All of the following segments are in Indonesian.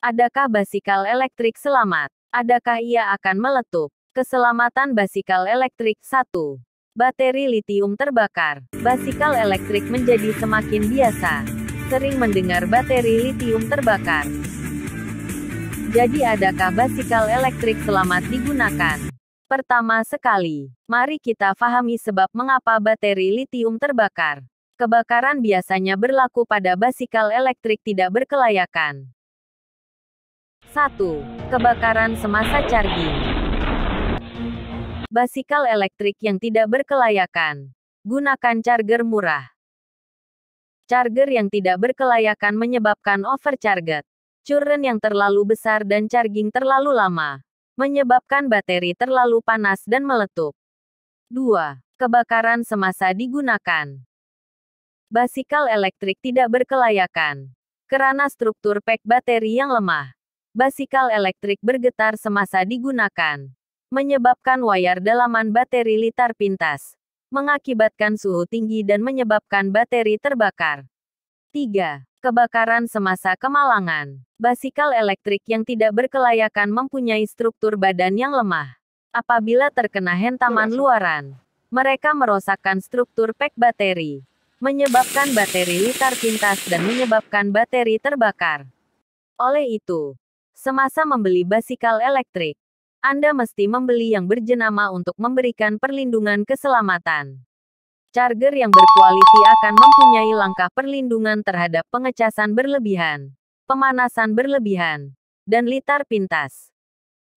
Adakah basikal elektrik selamat? Adakah ia akan meletup? Keselamatan basikal elektrik 1. Bateri litium terbakar. Basikal elektrik menjadi semakin biasa. Sering mendengar bateri litium terbakar. Jadi adakah basikal elektrik selamat digunakan? Pertama sekali, mari kita fahami sebab mengapa bateri litium terbakar. Kebakaran biasanya berlaku pada basikal elektrik tidak berkelayakan. 1. Kebakaran semasa charging. Basikal elektrik yang tidak berkelayakan. Gunakan charger murah. Charger yang tidak berkelayakan menyebabkan overcharge, current yang terlalu besar dan charging terlalu lama, menyebabkan bateri terlalu panas dan meletup. 2. Kebakaran semasa digunakan. Basikal elektrik tidak berkelayakan karena struktur pack bateri yang lemah basikal elektrik bergetar semasa digunakan, menyebabkan wayar dalaman bateri litar pintas, mengakibatkan suhu tinggi dan menyebabkan bateri terbakar. 3. Kebakaran semasa kemalangan. Basikal elektrik yang tidak berkelayakan mempunyai struktur badan yang lemah. Apabila terkena hentaman iya. luaran, mereka merosakkan struktur pek bateri, menyebabkan bateri litar pintas dan menyebabkan bateri terbakar. Oleh itu, semasa membeli basikal elektrik. Anda mesti membeli yang berjenama untuk memberikan perlindungan keselamatan. Charger yang berkualiti akan mempunyai langkah perlindungan terhadap pengecasan berlebihan, pemanasan berlebihan, dan litar pintas.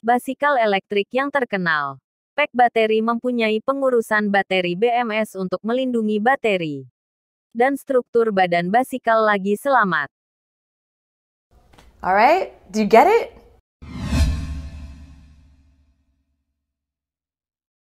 Basikal elektrik yang terkenal. Pack bateri mempunyai pengurusan bateri BMS untuk melindungi bateri. Dan struktur badan basikal lagi selamat. All right? Do you get it?